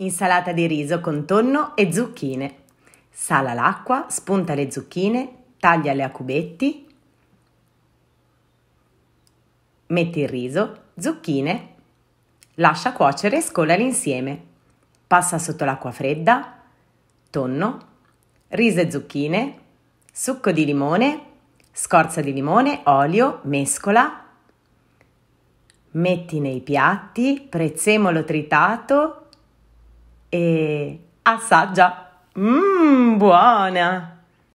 Insalata di riso con tonno e zucchine. Sala l'acqua, spunta le zucchine, tagliale a cubetti. Metti il riso, zucchine, lascia cuocere e scolali insieme. Passa sotto l'acqua fredda, tonno, riso e zucchine, succo di limone, scorza di limone, olio, mescola. Metti nei piatti prezzemolo tritato, e assaggia. Mmm, buona!